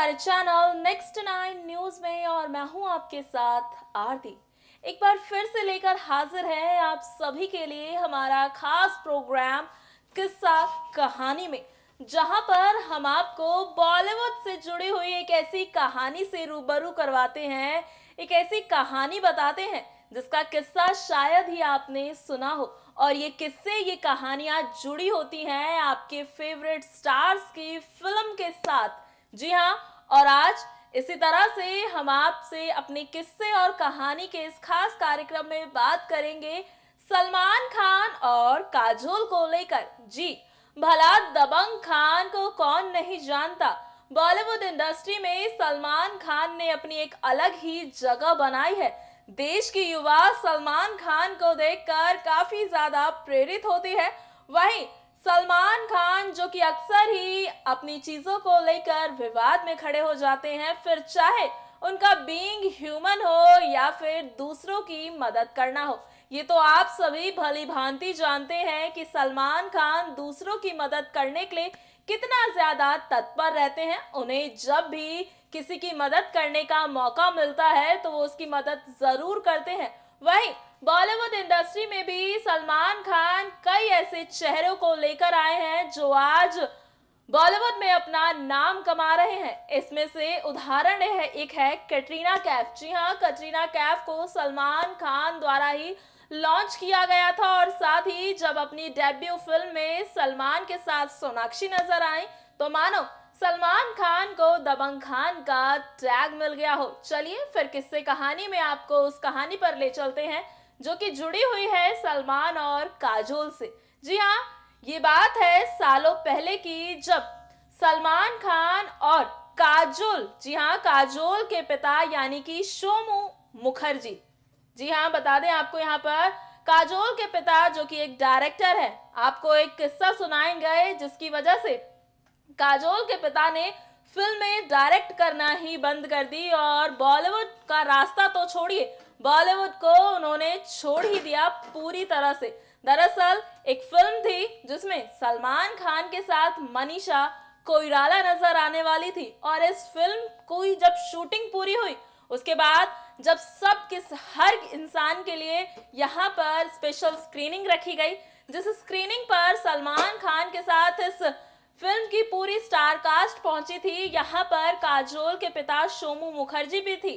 हमारे channel Next Nine news में और मैं हूं आपके साथ आरती एक बार फिर से लेकर हाजिर है आप सभी के लिए हमारा खास प्रोग्राम किस्सा कहानी में जहां पर हम आपको बॉलीवुड से जुड़ी हुई एक ऐसी कहानी से रूबरू करवाते हैं एक ऐसी कहानी बताते हैं जिसका किस्सा शायद ही आपने सुना हो और ये किस्से ये कहानियां जुड़ी होती हैं आपके फेवरेट स्टार्स की फिल्म के साथ जी हाँ और आज इसी तरह से हम आपसे अपने किस्से और कहानी के इस खास कार्यक्रम में बात करेंगे सलमान खान और काजोल को लेकर जी भला दबंग खान को कौन नहीं जानता बॉलीवुड इंडस्ट्री में सलमान खान ने अपनी एक अलग ही जगह बनाई है देश की युवा सलमान खान को देखकर काफी ज्यादा प्रेरित होती है वहीं सलमान खान जो कि अक्सर ही अपनी चीजों को लेकर विवाद में खड़े हो जाते हैं फिर चाहे उनका बीइंग ह्यूमन हो या फिर दूसरों की मदद करना हो ये तो आप सभी भली भांति जानते हैं कि सलमान खान दूसरों की मदद करने के लिए कितना ज्यादा तत्पर रहते हैं उन्हें जब भी किसी की मदद करने का मौका मिलता है तो वो उसकी मदद जरूर करते हैं वहीं बॉलीवुड इंडस्ट्री में भी सलमान खान कई ऐसे चेहरों को लेकर आए हैं जो आज बॉलीवुड में अपना नाम कमा रहे हैं इसमें से उदाहरण है एक है कैटरीना कैफ जी हाँ कैटरीना कैफ को सलमान खान द्वारा ही लॉन्च किया गया था और साथ ही जब अपनी डेब्यू फिल्म में सलमान के साथ सोनाक्षी नजर आई तो मानो सलमान खान को दबंग खान का टैग मिल गया हो चलिए फिर किससे कहानी में आपको उस कहानी पर ले चलते हैं जो कि जुड़ी हुई है सलमान और काजोल से जी हाँ ये बात है सालों पहले की जब सलमान खान और काजोल जी हाँ काजोल के पिता यानी कि शोमू मुखर्जी जी हाँ बता दें आपको यहाँ पर काजोल के पिता जो कि एक डायरेक्टर है आपको एक किस्सा सुनाए गए जिसकी वजह से काजोल के पिता ने फिल्में डायरेक्ट करना ही बंद कर दी और बॉलीवुड का रास्ता तो छोड़िए बॉलीवुड को उन्होंने छोड़ ही दिया पूरी तरह से दरअसल एक फिल्म थी जिसमें सलमान खान के साथ मनीषा कोयराला नजर आने वाली थी और इस फिल्म की जब शूटिंग पूरी हुई उसके बाद जब सब किस हर इंसान के लिए यहाँ पर स्पेशल स्क्रीनिंग रखी गई जिस स्क्रीनिंग पर सलमान खान के साथ इस फिल्म की पूरी स्टार कास्ट पहुंची थी यहाँ पर काजोल के पिता सोमू मुखर्जी भी थी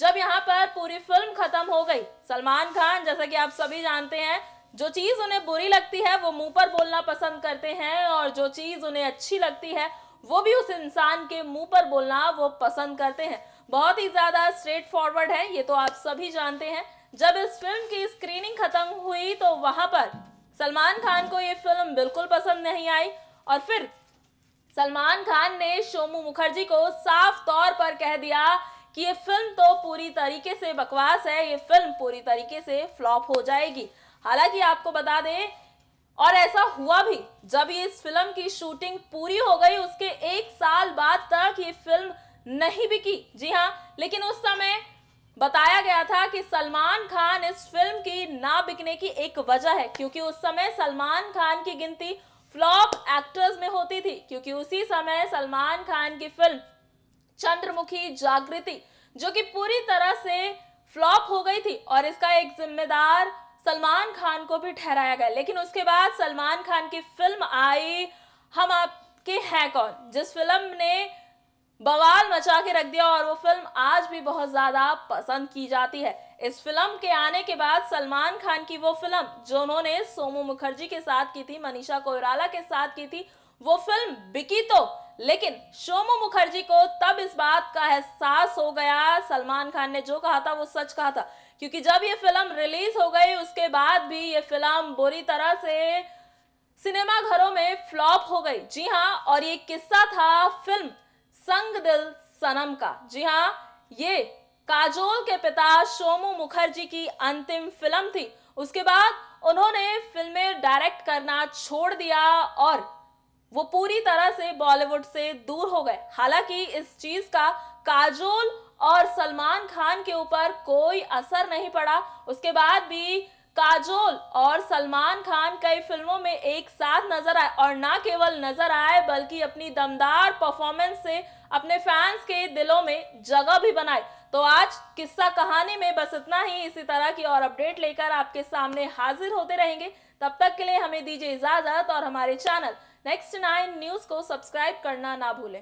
जब यहाँ पर पूरी फिल्म खत्म हो गई सलमान खान जैसा कि आप सभी जानते हैं जो चीज़ उन्हें बुरी लगती है वो मुंह पर बोलना पसंद करते हैं और जो चीज़ उन्हें अच्छी लगती है वो भी उस इंसान के मुंह पर बोलना वो पसंद करते हैं बहुत ही ज़्यादा स्ट्रेट फॉरवर्ड है ये तो आप सभी जानते हैं जब इस फिल्म की स्क्रीनिंग खत्म हुई तो वहां पर सलमान खान को ये फिल्म बिल्कुल पसंद नहीं आई और फिर सलमान खान ने शोमू मुखर्जी को साफ तौर पर कह दिया कि ये फिल्म तो पूरी तरीके से बकवास है ये फिल्म पूरी तरीके से फ्लॉप हो जाएगी हालांकि आपको बता दें और ऐसा हुआ भी जब ये इस फिल्म की शूटिंग पूरी हो गई उसके एक साल बाद तक ये फिल्म नहीं बिकी जी हाँ लेकिन उस समय बताया गया था कि सलमान खान इस फिल्म की ना बिकने की एक वजह है क्योंकि उस समय सलमान खान की गिनती फ्लॉप एक्टर्स में होती थी क्योंकि उसी समय सलमान खान की फिल्म चंद्रमुखी जागृति जो कि पूरी तरह से फ्लॉप हो गई थी और इसका एक जिम्मेदार सलमान खान को भी ठहराया गया लेकिन उसके बाद सलमान खान की फिल्म आई हम आपके हैं कौन जिस फिल्म ने बवाल मचा के रख दिया और वो फिल्म आज भी बहुत ज़्यादा पसंद की जाती है इस फिल्म के आने के बाद सलमान खान की वो फिल्म जो उन्होंने सोमू मुखर्जी के साथ की थी मनीषा कोयराला के साथ की थी वो फिल्म बिकी तो लेकिन सोमू मुखर्जी को तब इस बात का एहसास हो गया सलमान खान ने जो कहा था वो सच कहा था क्योंकि जब ये फिल्म रिलीज हो गई उसके बाद भी ये फिल्म बुरी तरह से सिनेमा घरों में फ्लॉप हो गई जी हाँ और ये किस्सा था फिल्म संग दिल सनम का जी हाँ ये काजोल के पिता सोमू मुखर्जी की अंतिम फिल्म थी उसके बाद उन्होंने फिल्में डायरेक्ट करना छोड़ दिया और वो पूरी तरह से बॉलीवुड से दूर हो गए हालांकि इस चीज का काजोल और सलमान खान के ऊपर कोई असर नहीं पड़ा उसके बाद भी काजोल और सलमान खान कई फिल्मों में एक साथ नजर आए और ना केवल नजर आए बल्कि अपनी दमदार परफॉर्मेंस से अपने फैंस के दिलों में जगह भी बनाए तो आज किस्सा कहानी में बस इतना ही इसी तरह की और अपडेट लेकर आपके सामने हाजिर होते रहेंगे तब तक के लिए हमें दीजिए इजाजत और हमारे चैनल नेक्स्ट नाइन न्यूज को सब्सक्राइब करना ना भूलें